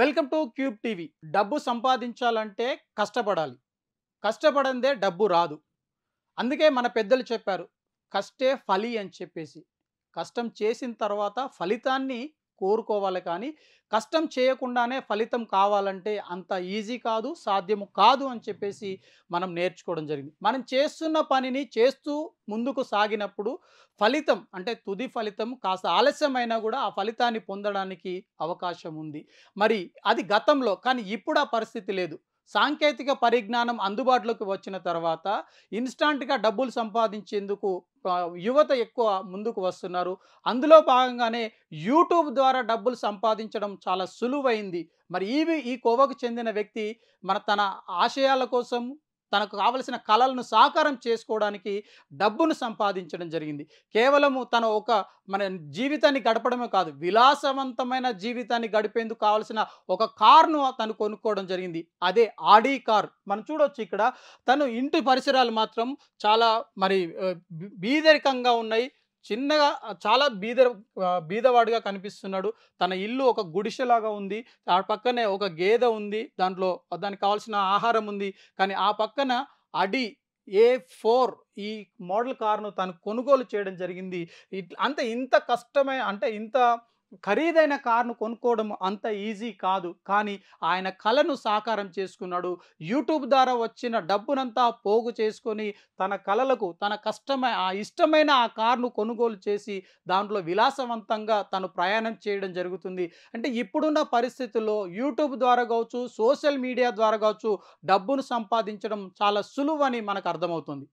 welcome to cube TV డబ్బు సంపాదించాలంటే కష్టపడాలి కష్టపడందే డబ్బు రాదు అందుకే మన పెద్దలు చెప్పారు కష్టే ఫలి అని చెప్పేసి కష్టం చేసిన తర్వాత ఫలితాన్ని కోరుకోవాలి కానీ కష్టం చేయకుండానే ఫలితం కావాలంటే అంత ఈజీ కాదు సాధ్యము కాదు అని చెప్పేసి మనం నేర్చుకోవడం జరిగింది మనం చేస్తున్న పనిని చేస్తూ ముందుకు సాగినప్పుడు ఫలితం అంటే తుది ఫలితం కాస్త ఆలస్యమైనా కూడా ఆ ఫలితాన్ని పొందడానికి అవకాశం ఉంది మరి అది గతంలో కానీ ఇప్పుడు ఆ పరిస్థితి లేదు సాంకేతిక పరిజ్ఞానం అందుబాటులోకి వచ్చిన తర్వాత ఇన్స్టాంట్గా డబ్బులు సంపాదించేందుకు యువత ఎక్కువ ముందుకు వస్తున్నారు అందులో భాగంగానే యూట్యూబ్ ద్వారా డబ్బులు సంపాదించడం చాలా సులువైంది మరి ఈ ఈ కోవకు చెందిన వ్యక్తి మన తన ఆశయాల కోసం తనకు కావలసిన కళలను సాకారం చేసుకోవడానికి డబ్బును సంపాదించడం జరిగింది కేవలము తన ఒక మన జీవితాన్ని గడపడమే కాదు విలాసవంతమైన జీవితాన్ని గడిపేందుకు కావలసిన ఒక కార్ను తను కొనుక్కోవడం జరిగింది అదే ఆడీ కార్ మనం చూడవచ్చు ఇక్కడ తను ఇంటి పరిసరాలు మాత్రం చాలా మరి బీదరికంగా ఉన్నాయి చిన్నగా చాలా బీద బీదవాడిగా కనిపిస్తున్నాడు తన ఇల్లు ఒక గుడిసెలాగా ఉంది ఆ పక్కనే ఒక గేదె ఉంది దాంట్లో దానికి కావాల్సిన ఆహారం ఉంది కానీ ఆ పక్కన అడి ఏ ఫోర్ ఈ మోడల్ కారును తను కొనుగోలు చేయడం జరిగింది అంటే ఇంత కష్టమే అంటే ఇంత ఖరీదైన కారును కొనుక్కోవడం అంత ఈజీ కాదు కానీ ఆయన కళను సాకారం చేసుకున్నాడు యూట్యూబ్ ద్వారా వచ్చిన డబ్బునంతా పోగు చేసుకొని తన కళలకు తన కష్టమైన ఆ ఇష్టమైన ఆ కారును కొనుగోలు చేసి దాంట్లో విలాసవంతంగా తను ప్రయాణం చేయడం జరుగుతుంది అంటే ఇప్పుడున్న పరిస్థితుల్లో యూట్యూబ్ ద్వారా కావచ్చు సోషల్ మీడియా ద్వారా కావచ్చు డబ్బును సంపాదించడం చాలా సులువని మనకు అర్థమవుతుంది